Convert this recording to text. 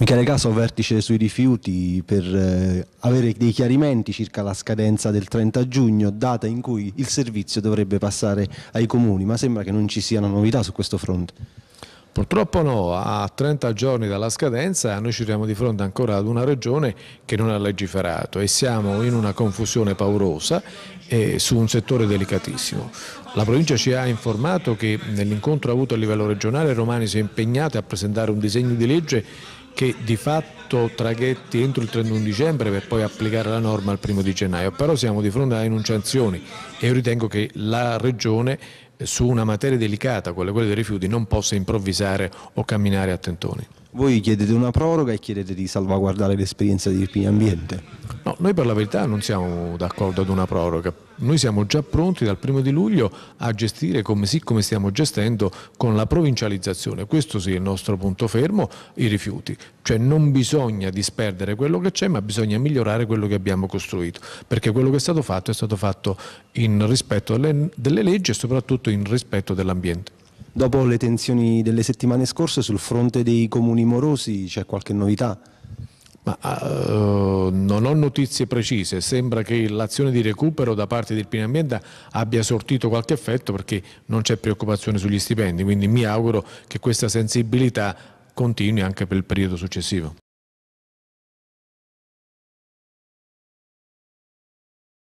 Michele Caso vertice sui rifiuti per eh, avere dei chiarimenti circa la scadenza del 30 giugno, data in cui il servizio dovrebbe passare ai comuni, ma sembra che non ci siano novità su questo fronte. Purtroppo no, a 30 giorni dalla scadenza noi ci troviamo di fronte ancora ad una regione che non ha legiferato e siamo in una confusione paurosa eh, su un settore delicatissimo. La provincia ci ha informato che nell'incontro avuto a livello regionale Romani si è impegnato a presentare un disegno di legge che di fatto traghetti entro il 31 dicembre per poi applicare la norma al 1 di gennaio, però siamo di fronte a enunciazioni e io ritengo che la Regione eh, su una materia delicata, quella, quella dei rifiuti, non possa improvvisare o camminare a tentoni. Voi chiedete una proroga e chiedete di salvaguardare l'esperienza di Irpini Ambiente. No, noi per la verità non siamo d'accordo ad una proroga. Noi siamo già pronti dal primo di luglio a gestire come sì come stiamo gestendo con la provincializzazione. Questo sì è il nostro punto fermo, i rifiuti. Cioè non bisogna disperdere quello che c'è, ma bisogna migliorare quello che abbiamo costruito. Perché quello che è stato fatto è stato fatto in rispetto delle, delle leggi e soprattutto in rispetto dell'ambiente. Dopo le tensioni delle settimane scorse sul fronte dei comuni morosi c'è qualche novità? Ma, uh non ho notizie precise, sembra che l'azione di recupero da parte del Pinambienta abbia sortito qualche effetto perché non c'è preoccupazione sugli stipendi, quindi mi auguro che questa sensibilità continui anche per il periodo successivo.